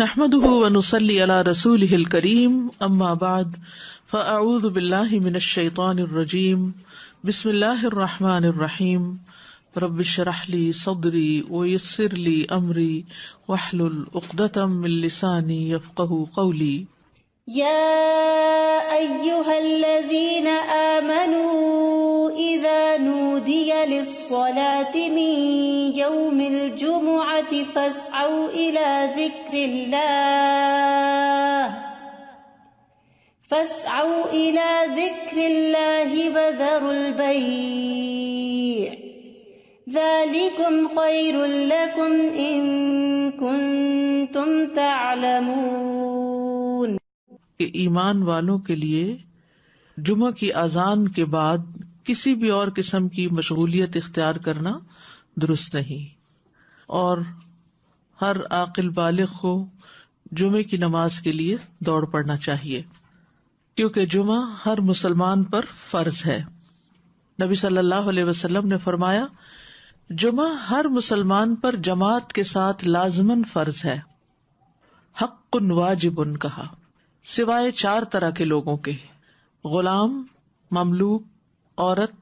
نحمده ونصلي على رسوله الكريم اما بعد فاعوذ بالله من الشيطان الرجيم بسم الله الرحمن الرحيم رب اشرح لي صدري ويسر لي امري واحلل عقدة من لساني يفقهوا قولي يا ايها الذين امنوا اذا نودي للصلاة من يوم الساعة فاسعوا إلى ذكر الله فاسعوا إلى ذكر الله وذروا البيع ذلكم خير لكم إن كنتم تعلمون ईमान वालों के लिए जुमा की अजान के बाद किसी भी और किस्म की मशगूलियत इख्तियार करना दुरुस्त नहीं और हर आकिल बालिग को जुमे की नमाज के लिए दौड़ पड़ना चाहिए क्योंकि जुमा हर मुसलमान पर फर्ज है नबी सल्लल्लाहु अलैहि वसल्लम ने फरमाया जुमा हर मुसलमान पर जमात के साथ लाजमन फर्ज है हक्कुन वाजिबुन कहा सिवाय चार तरह के लोगों के गुलाम ममलूक औरत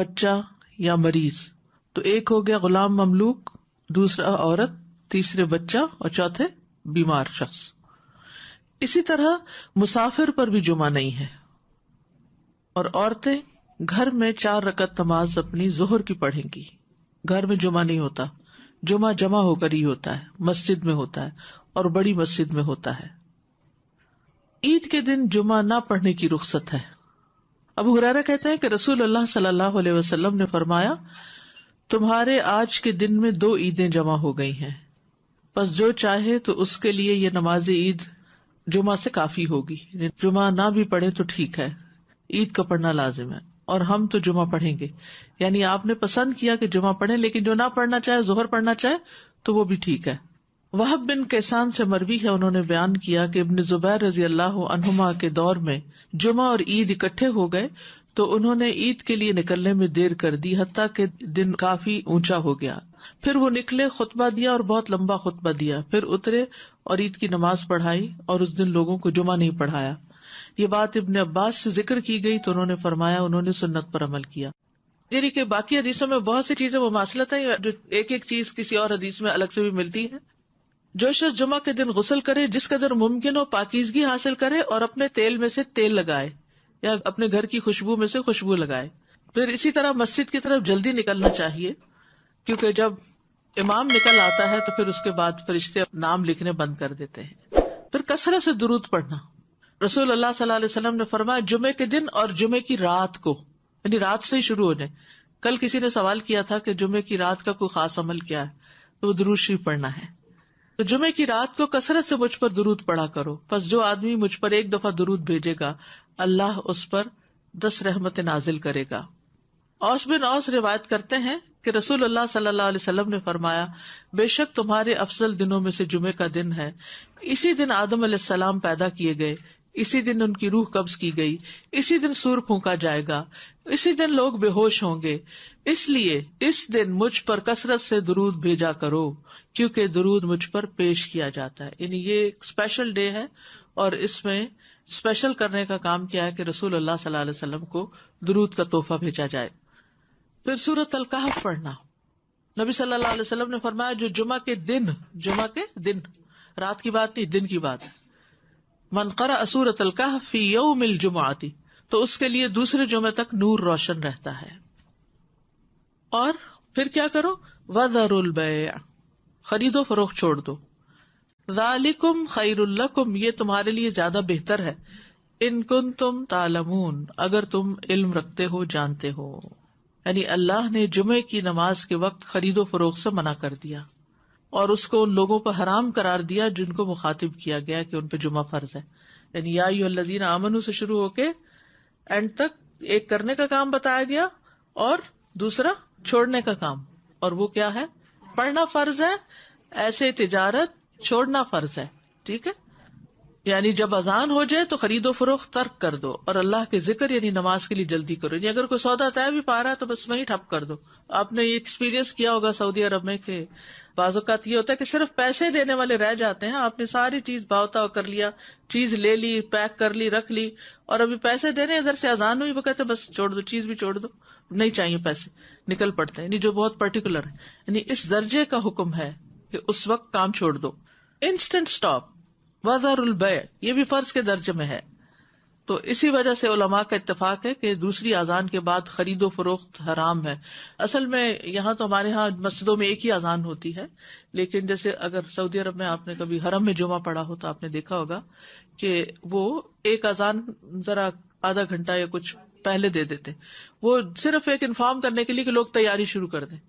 बच्चा या मरीज तो एक हो गया गुलाम ममलूक दूसरा औरत तीसरे बच्चा और चौथे बीमार शख्स इसी तरह मुसाफिर पर भी जुमा नहीं है और औरतें घर में चार रकत नमाज अपनी जोहर की पढ़ेंगी घर में जुमा नहीं होता जुमा जमा होकर ही होता है मस्जिद में होता है और बड़ी मस्जिद में होता है ईद के दिन जुमा ना पढ़ने की रुख्सत है अब हुरारा कहते हैं कि रसूल अल्लाह सल्लल्लाहु ने फरमाया तुम्हारे आज के दिन में दो ईदे जमा हो गई है बस जो चाहे तो उसके लिए ये नमाज ईद जुमा से काफी होगी जुमा ना भी पढ़े तो ठीक है ईद का पढ़ना लाजिम है और हम तो जुमा पढ़ेंगे यानी आपने पसंद किया कि जुमा पढ़े लेकिन जो ना पढ़ना चाहे जोहर पढ़ना चाहे तो वो भी ठीक है वह बिन कैसान से मरवी है उन्होंने बयान किया कि इब्न जुबैर रजी अल्लाह अनुमा के दौर में जुमा और ईद इकट्ठे हो गए तो उन्होंने ईद के लिए निकलने में देर कर दी हत्या के दिन काफी ऊंचा हो गया फिर वो निकले खुतबा दिया और बहुत लंबा खुतबा दिया फिर उतरे और ईद की नमाज पढ़ाई और उस दिन लोगों को जुमा नहीं पढ़ाया ये बात इबन अब्बास से जिक्र की गई तो उन्होंने फरमाया उन्होंने सुन्नत पर अमल किया देरी के बाकी हदीसों में बहुत सी चीजें मुमासलत है जो एक एक चीज किसी और हदीस में अलग से भी मिलती है जो शख्स जुमा के दिन गुसल करे जिस कदर मुमकिन हो पाकिजगी हासिल करे और अपने तेल में से तेल लगाए या अपने घर की खुशबू में से खुशबू लगाए फिर इसी तरह मस्जिद की तरफ जल्दी निकलना चाहिए क्योंकि जब इमाम निकल आता है तो फिर उसके बाद फरिश्ते नाम लिखने बंद कर देते हैं फिर कसरत से दुरूद पढ़ना रसूल अल्लाह सल्लल्लाहु अलैहि वसल्लम ने फरमाया जुमे के दिन और जुमे की रात को यानी रात से ही शुरू हो जाए कल किसी ने सवाल किया था कि जुमे की रात का कोई खास अमल क्या है तो वो दुरूद शरीफ पढ़ना है तो जुमे की रात को कसरत से मुझ पर दुरूद पढ़ा करो बस जो आदमी मुझ पर एक दफा दुरूद भेजेगा अल्लाह उस पर दस रहमत नाजिल करेगा औस बिन औस रिवायत करते हैं कि रसूल अल्लाह सल्लल्लाहु अलैहि वसल्लम ने फरमाया बेशक तुम्हारे अफसल दिनों में से जुमे का दिन है इसी दिन आदम सलाम पैदा किए गए इसी दिन उनकी रूह कब्ज की गई इसी दिन सूर फूका जाएगा इसी दिन लोग बेहोश होंगे इसलिए इस दिन मुझ पर कसरत से दरूद भेजा करो क्योंकि दुरूद मुझ पर पेश किया जाता है ये स्पेशल डे है और इसमें स्पेशल करने का काम किया है कि रसूल अल्लाह सल्लल्लाहु अलैहि वसल्लम को दरूद का तोहफा भेजा जाए फिर सूरत अल पढ़ना नबी सल्लल्लाहु अलैहि वसल्लम ने फरमाया जो जुमा के दिन जुमा के दिन रात की बात नहीं दिन की बात मनकरा असूरत अल कहफी यऊ मिल जुमा आती तो उसके लिए दूसरे जुमे तक नूर रोशन रहता है और फिर क्या करो वजरुल खरीदो फरोख छोड़ दो जालिकुम खैरुल्लकुम ये तुम्हारे लिए ज्यादा बेहतर है इनकुन तुम तालमून अगर तुम इल्म रखते हो जानते हो यानी अल्लाह ने जुमे की नमाज के वक्त खरीदो फरोख से मना कर दिया और उसको उन लोगों पर हराम करार दिया जिनको मुखातिब किया गया कि उन पर जुमा फर्ज है यानी याजीन आमन से शुरू होके एंड तक एक करने का काम बताया गया और दूसरा छोड़ने का काम और वो क्या है पढ़ना फर्ज है ऐसे तिजारत छोड़ना फर्ज है ठीक है यानी जब अजान हो जाए तो खरीदो फरोख तर्क कर दो और अल्लाह के जिक्र यानी नमाज के लिए जल्दी करो यानी अगर कोई सौदा तय भी पा रहा है तो बस वही ठप कर दो आपने ये एक्सपीरियंस किया होगा सऊदी अरब में के बाजुकात ये होता है कि सिर्फ पैसे देने वाले रह जाते हैं आपने सारी चीज भावताव कर लिया चीज ले ली पैक कर ली रख ली और अभी पैसे देने इधर से आजान हुई वो कहते बस छोड़ दो चीज भी छोड़ दो नहीं चाहिए पैसे निकल पड़ते हैं जो बहुत पर्टिकुलर है यानी इस दर्जे का हुक्म है कि उस वक्त काम छोड़ दो इंस्टेंट स्टॉप वजहरुल बय ये भी फर्ज के दर्जे में है तो इसी वजह से उलमा का इतफाक है कि दूसरी आजान के बाद खरीदो फरोख्त हराम है असल में यहाँ तो हमारे यहाँ मस्जिदों में एक ही आजान होती है लेकिन जैसे अगर सऊदी अरब में आपने कभी हरम में जुमा पड़ा हो तो आपने देखा होगा कि वो एक आजान जरा आधा घंटा या कुछ पहले दे देते वो सिर्फ एक इन्फॉर्म करने के लिए कि लोग तैयारी शुरू कर दें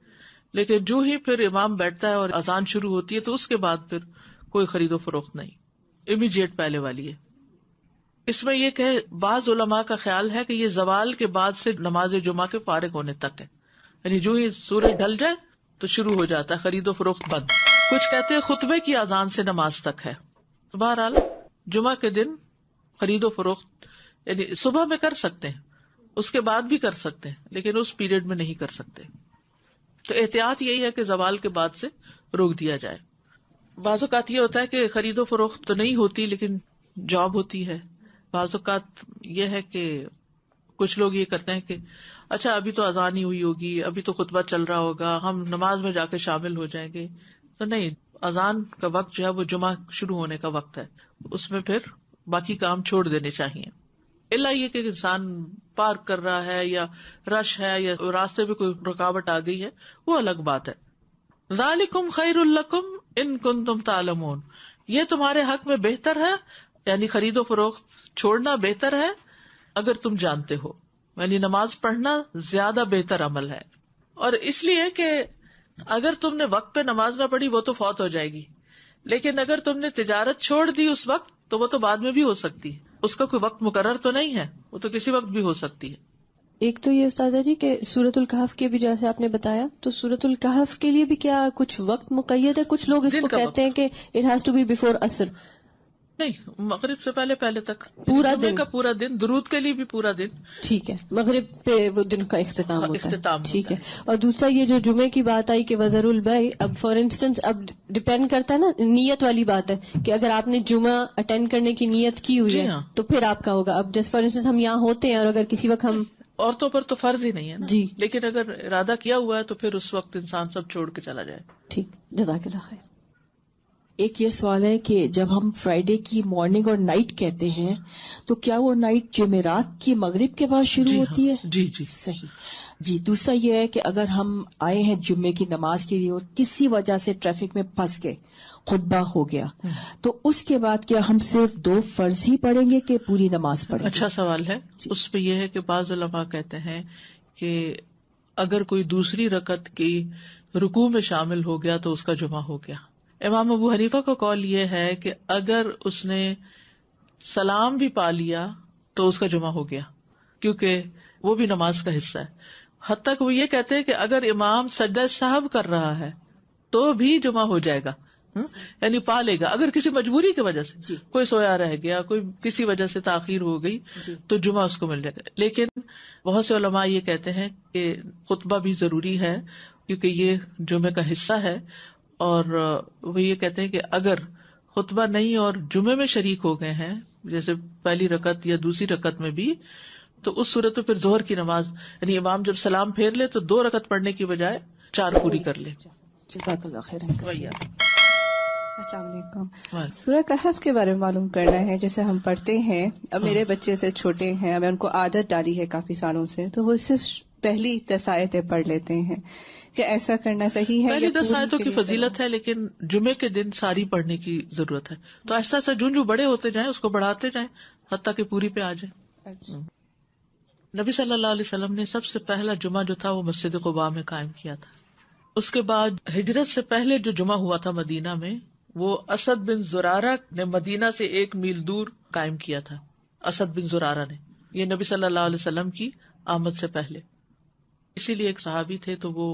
लेकिन जो ही फिर इमाम बैठता है और आजान शुरू होती है तो उसके बाद फिर कोई खरीदो फरोख्त नहीं इमीजिएट पहले वाली है इसमें यह कहे बाज उलमा का ख्याल है कि ये जवाल के बाद से नमाज जुमा के फारिग होने तक है यानी जो ही सूरज ढल जाए तो शुरू हो जाता है खरीदो फरोख्त बंद कुछ कहते हैं खुतबे की आजान से नमाज तक है तो बहरहाल जुमा के दिन खरीदो फरोख्त यानी सुबह में कर सकते हैं उसके बाद भी कर सकते हैं लेकिन उस पीरियड में नहीं कर सकते तो एहतियात यही है कि जवाल के बाद से रोक दिया जाए बाज़ात ये होता है कि खरीदो फरोख्त तो नहीं होती लेकिन जॉब होती है बाज़ात यह है कि कुछ लोग ये करते हैं कि अच्छा अभी तो अजान ही हुई होगी अभी तो खुतबा चल रहा होगा हम नमाज में जाके शामिल हो जाएंगे तो नहीं अजान का वक्त जो है वो जुमा शुरू होने का वक्त है उसमें फिर बाकी काम छोड़ देने चाहिए इला कि इंसान पार्क कर रहा है या रश है या रास्ते में कोई रुकावट आ गई है वो अलग बात है जालिकुम खैरुल्लकुम इन कुन तुम तालमोन ये तुम्हारे हक में बेहतर है यानी खरीदो फरोख्त छोड़ना बेहतर है अगर तुम जानते हो यानी नमाज पढ़ना ज्यादा बेहतर अमल है और इसलिए कि अगर तुमने वक्त पे नमाज ना पढ़ी वो तो फौत हो जाएगी लेकिन अगर तुमने तिजारत छोड़ दी उस वक्त तो वो तो बाद में भी हो सकती है उसका कोई वक्त मुकर तो नहीं है वो तो किसी वक्त भी हो सकती है एक तो ये उस्तादा जी के सूरतुल कहफ के भी जैसे आपने बताया तो सूरतुल कहफ के लिए भी क्या कुछ वक्त मुकैद है कुछ लोग इसको कहते हैं कि it has to be before असर नहीं मगरिब से पहले पहले तक पूरा दिन का पूरा दिन दरूद के लिए भी पूरा दिन ठीक है मगरिब पे वो दिन का अख्ताम हाँ, ठीक है और दूसरा ये जो जुमे की बात आई कि वजरुल भाई अब फॉर इंस्टेंस अब डिपेंड करता है ना नीयत वाली बात है कि अगर आपने जुमा अटेंड करने की नीयत की हुई है हाँ। तो फिर आपका होगा अब जैसे फॉर इंस्टेंस हम यहाँ होते हैं और अगर किसी वक्त हम औरतों पर तो फर्ज ही नहीं है ना जी लेकिन अगर इरादा किया हुआ है तो फिर उस वक्त इंसान सब छोड़ के चला जाए ठीक जजाक खैर एक ये सवाल है कि जब हम फ्राइडे की मॉर्निंग और नाइट कहते हैं तो क्या वो नाइट जुमेरात की मगरिब के बाद शुरू होती हाँ। है जी जी सही जी दूसरा ये है कि अगर हम आए हैं जुम्मे की नमाज के लिए और किसी वजह से ट्रैफिक में फंस गए खुतबा हो गया हम्म। तो उसके बाद क्या हम सिर्फ दो फर्ज ही पढ़ेंगे कि पूरी नमाज पढ़ेंगे अच्छा सवाल है उस पर यह है कि बाज़ा कहते हैं कि अगर कोई दूसरी रकत की रुकू में शामिल हो गया तो उसका जुमा हो गया इमाम अबू हनीफा का कौल ये है कि अगर उसने सलाम भी पा लिया तो उसका जुमा हो गया क्योंकि वो भी नमाज का हिस्सा है हद तक वो ये कहते हैं कि अगर इमाम सज्जा साहब कर रहा है तो भी जुमा हो जाएगा हम्म? यानी पा लेगा अगर किसी मजबूरी की वजह से कोई सोया रह गया कोई किसी वजह से ताखिर हो गई तो जुमा उसको मिल जाएगा लेकिन बहुत से उलमा ये कहते हैं कि खुतबा भी जरूरी है क्योंकि ये जुमे का हिस्सा है और वो ये कहते हैं कि अगर खुतबा नहीं और जुमे में शरीक हो गए हैं जैसे पहली रकत या दूसरी रकत में भी तो उस सूरत में फिर जोहर की नमाज यानी इमाम जब सलाम फेर ले तो दो रकत पढ़ने की बजाय चार पूरी कर ले सूर्य कहफ के बारे में मालूम करना है जैसे हम पढ़ते हैं अब हाँ। मेरे बच्चे से छोटे हैं मैं उनको आदत डाली है काफी सालों से तो वो सिर्फ पहली दसायतें पढ़ लेते हैं कि ऐसा करना सही है पहली दसायतों की फजीलत है लेकिन जुमे के दिन सारी पढ़ने की जरूरत है तो ऐसा ऐसा झुंझू बड़े होते जाए उसको बढ़ाते जाए हती कि पूरी पे आ जाए अच्छा। नबी सल्लल्लाहु अलैहि वसल्लम ने सबसे पहला जुमा जो था वो मस्जिद कुबा में कायम किया था उसके बाद हिजरत से पहले जो जुमा हुआ था मदीना में वो असद बिन जुरारा ने मदीना से एक मील दूर कायम किया था असद बिन जुरारा ने ये नबी सल्लल्लाहु अलैहि वसल्लम की आमद से पहले इसीलिए एक सहाबी थे तो वो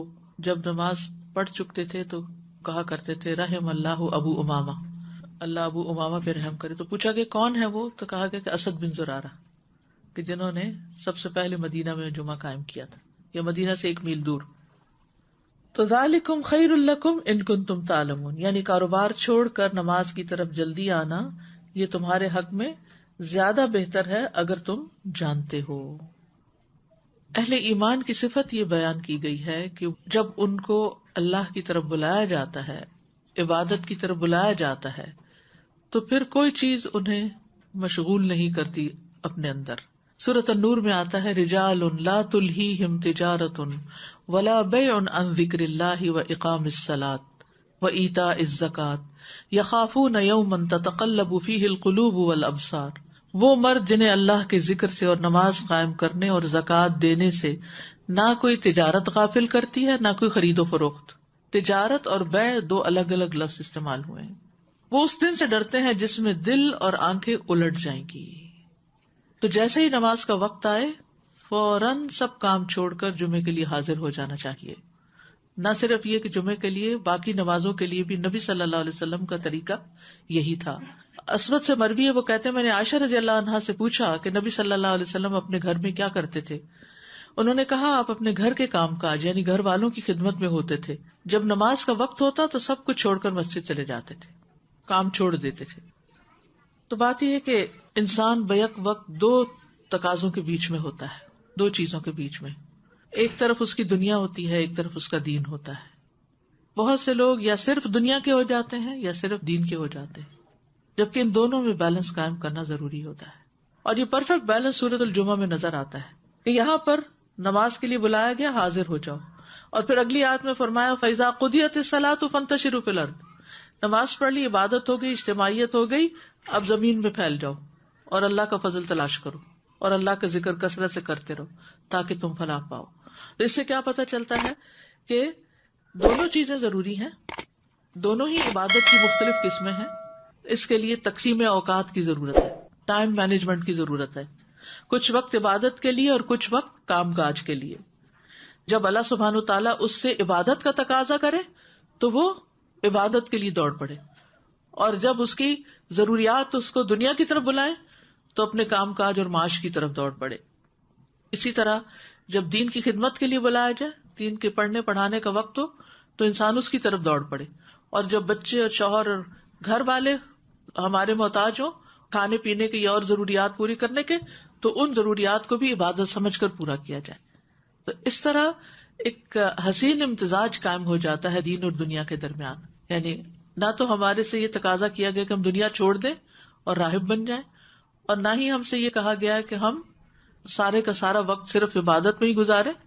जब नमाज पढ़ चुकते थे तो कहा करते थे रहम अल्लाह अबू उमामा अल्लाह अबू उमामा पे रहम करे तो पूछा कि कौन है वो तो कहा गया कि असद बिन जुरारा कि जिन्होंने सबसे पहले मदीना में जुमा कायम किया था या मदीना से एक मील दूर तो जालिकुम खैरुल्लकुम इनकुन तुम तालमून यानी कारोबार छोड़कर नमाज की तरफ जल्दी आना ये तुम्हारे हक में ज्यादा बेहतर है अगर तुम जानते हो अहले ईमान की सिफत ये बयान की गई है कि जब उनको अल्लाह की तरफ बुलाया जाता है इबादत की तरफ बुलाया जाता है तो फिर कोई चीज उन्हें मशगूल नहीं करती अपने अंदर सूरत नूर में आता है रिजाल उन ला तुल्ही हिम तिजारत उन वला बे उन अन जिक्र व इकाम सलात व ईता इज जक़ात यखाफू नयमन तकल्लबूफी हिल कलूब वल अबसार वो मर्द जिन्हें अल्लाह के जिक्र से और नमाज कायम करने और जक़ात देने से ना कोई तजारत गाफिल करती है ना कोई खरीदो फरोख्त तजारत और बै दो अलग अलग लफ्ज इस्तेमाल हुए हैं वो उस दिन से डरते हैं जिसमें दिल और आंखें उलट जाएंगी तो जैसे ही नमाज का वक्त आए फौरन सब काम छोड़कर जुमे के लिए हाजिर हो जाना चाहिए न सिर्फ ये कि जुमे के लिए बाकी नमाजों के लिए भी नबी सल्लल्लाहु अलैहि वसल्लम का तरीका यही था असमत से मरवी है वो कहते हैं मैंने आशा रजी अल्लाह से पूछा कि नबी सल्लल्लाहु अलैहि वसल्लम अपने घर में क्या करते थे उन्होंने कहा आप अपने घर के काम काज यानी घर वालों की खिदमत में होते थे जब नमाज का वक्त होता तो सब कुछ छोड़कर मस्जिद चले जाते थे काम छोड़ देते थे तो बात यह है कि इंसान बैक वक्त दो तकाजों के बीच में होता है दो चीजों के बीच में एक तरफ उसकी दुनिया होती है एक तरफ उसका दीन होता है बहुत से लोग या सिर्फ दुनिया के हो जाते हैं या सिर्फ दीन के हो जाते हैं जबकि इन दोनों में बैलेंस कायम करना जरूरी होता है और ये परफेक्ट बैलेंस सूरत जुमा में नजर आता है कि यहाँ पर नमाज के लिए बुलाया गया हाजिर हो जाओ और फिर अगली आत में फरमाया फैजा कुदियत सलाह तो फनता शरूफ अर्द नमाज पढ़ ली इबादत हो गई इज्तमाहीत हो गई अब जमीन में फैल जाओ और अल्लाह का फजल तलाश करो और अल्लाह का जिक्र कसरत से करते रहो ताकि तुम फलाह पाओ तो इससे क्या पता चलता है कि दोनों चीजें जरूरी है दोनों ही इबादत की मुख्तलिफ किस्में हैं इसके लिए तकसीम औकात की जरूरत है टाइम मैनेजमेंट की जरूरत है कुछ वक्त इबादत के लिए और कुछ वक्त कामकाज के लिए जब अल्लाह सुबहान तला उससे इबादत का तकाजा करे तो वो इबादत के लिए दौड़ पड़े और जब उसकी जरूरियात उसको दुनिया की तरफ बुलाए तो अपने कामकाज और माश की तरफ दौड़ पड़े इसी तरह जब दीन की खिदमत के लिए बुलाया जाए दीन के पढ़ने पढ़ाने का वक्त हो तो इंसान उसकी तरफ दौड़ पड़े और जब बच्चे और शोहर और घर वाले हमारे मोहताज हो खाने पीने की और जरूरियात पूरी करने के तो उन जरूरियात को भी इबादत समझ कर पूरा किया जाए तो इस तरह एक हसीन इम्तजाज कायम हो जाता है दीन और दुनिया के दरमियान यानी न तो हमारे से ये तकाजा किया गया कि हम दुनिया छोड़ दें और राहिब बन जाए और ना ही हमसे ये कहा गया है कि हम सारे का सारा वक्त सिर्फ इबादत में ही गुजारे